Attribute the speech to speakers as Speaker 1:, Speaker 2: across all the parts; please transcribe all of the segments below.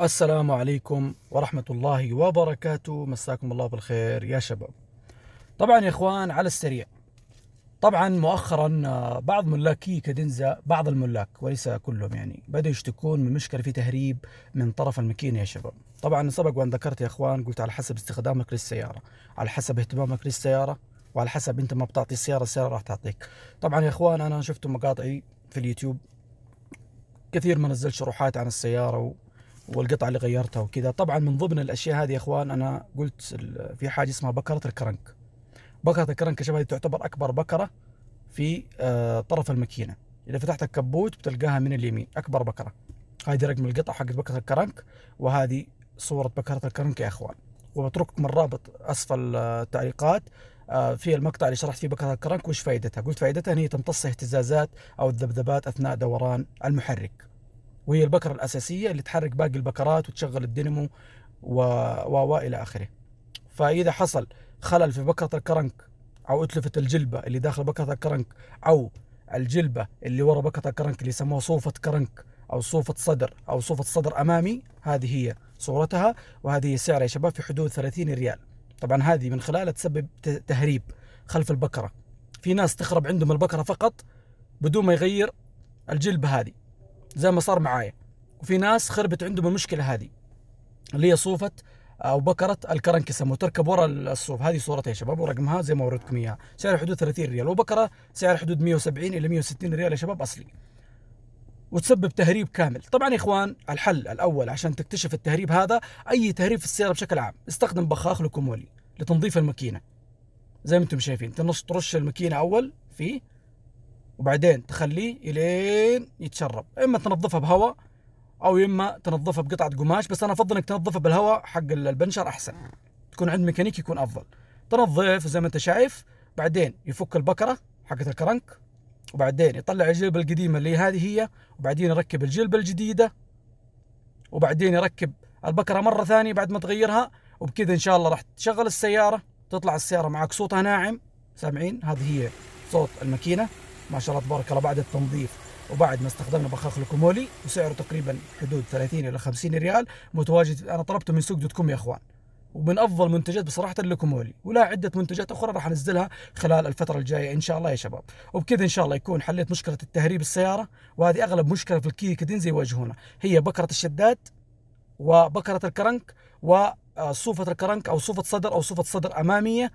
Speaker 1: السلام عليكم ورحمة الله وبركاته مساكم الله بالخير يا شباب طبعا يا إخوان على السريع طبعا مؤخرا آه، بعض ملاكي كدنزة بعض الملاك وليس كلهم يعني بدأوا يشتكون من مشكلة في تهريب من طرف الماكينة يا شباب طبعا سبق وأن ذكرت يا إخوان قلت على حسب استخدامك للسيارة على حسب اهتمامك للسيارة وعلى حسب انت ما بتعطي السيارة السيارة راح تعطيك طبعا يا إخوان أنا شفت مقاطعي في اليوتيوب كثير ما نزلت شروحات عن السيارة والقطع اللي غيرتها وكذا طبعا من ضمن الاشياء هذه يا اخوان انا قلت في حاجه اسمها بكره الكرنك بكره الكرنك شباب تعتبر اكبر بكره في آه، طرف الماكينه اذا فتحت الكبوت بتلقاها من اليمين اكبر بكره هذه رقم القطع حقت بكره الكرنك وهذه صوره بكره الكرنك يا اخوان وبترككم الرابط اسفل آه، التعليقات آه، في المقطع اللي شرحت فيه بكره الكرنك وش فائدتها قلت فائدتها ان هي تمتص اهتزازات او الذبذبات اثناء دوران المحرك وهي البكره الاساسيه اللي تحرك باقي البكرات وتشغل الدينامو و و الى اخره فاذا حصل خلل في بكره الكرنك او اتلفت الجلبه اللي داخل بكره الكرنك او الجلبه اللي ورا بكره الكرنك اللي يسموها صوفه كرنك او صوفه صدر او صوفه صدر امامي هذه هي صورتها وهذه سعرها يا شباب في حدود 30 ريال طبعا هذه من خلالها تسبب تهريب خلف البكره في ناس تخرب عندهم البكره فقط بدون ما يغير الجلبه هذه زي ما صار معايا وفي ناس خربت عندهم المشكله هذه اللي هي صوفه او آه، بكره الكرنكسم وتركب ورا الصوف هذه صورتها يا شباب ورقمها زي ما وريتكم اياها سعر حدود 30 ريال وبكره سعر حدود 170 الى 160 ريال يا شباب اصلي وتسبب تهريب كامل طبعا يا اخوان الحل الاول عشان تكتشف التهريب هذا اي تهريب في السياره بشكل عام استخدم بخاخ لكمولي لتنظيف الماكينه زي ما انتم شايفين ترش الماكينه اول فيه وبعدين تخليه الين يتشرب اما تنظفها بهواء او اما تنظفها بقطعه قماش بس انا افضل انك تنظفها بالهواء حق البنشر احسن تكون عند ميكانيك يكون افضل تنظف زي ما انت شايف بعدين يفك البكره حقت الكرنك وبعدين يطلع الجلبه القديمه اللي هذه هي وبعدين يركب الجلبه الجديده وبعدين يركب البكره مره ثانيه بعد ما تغيرها وبكذا ان شاء الله راح تشغل السياره تطلع السياره معك صوتها ناعم سامعين هذه هي صوت الماكينه ما شاء الله تبارك الله بعد التنظيف وبعد ما استخدمنا بخاخ الكومولي وسعره تقريبا حدود 30 الى 50 ريال متواجد انا طلبته من سوق دوت كوم يا اخوان ومن افضل منتجات بصراحه الكومولي ولا عده منتجات اخرى راح انزلها خلال الفتره الجايه ان شاء الله يا شباب وبكذا ان شاء الله يكون حليت مشكله التهريب السياره وهذه اغلب مشكله في كدين زي يواجهونها هي بكره الشداد وبكره الكرنك وصوفه آه، الكرنك او صوفه صدر او صوفه صدر اماميه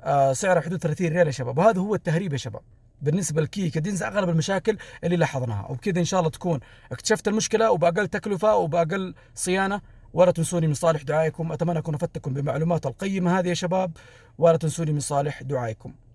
Speaker 1: آه، سعرها حدود 30 ريال يا شباب وهذا هو التهريب يا شباب بالنسبه لكي كدينز اغلب المشاكل اللي لاحظناها وبكذا ان شاء الله تكون اكتشفت المشكله وباقل تكلفه وباقل صيانه ولا تنسوني من صالح دعائكم اتمنى اكون افدتكم بمعلومات القيمه هذه يا شباب ولا تنسوني من صالح دعائكم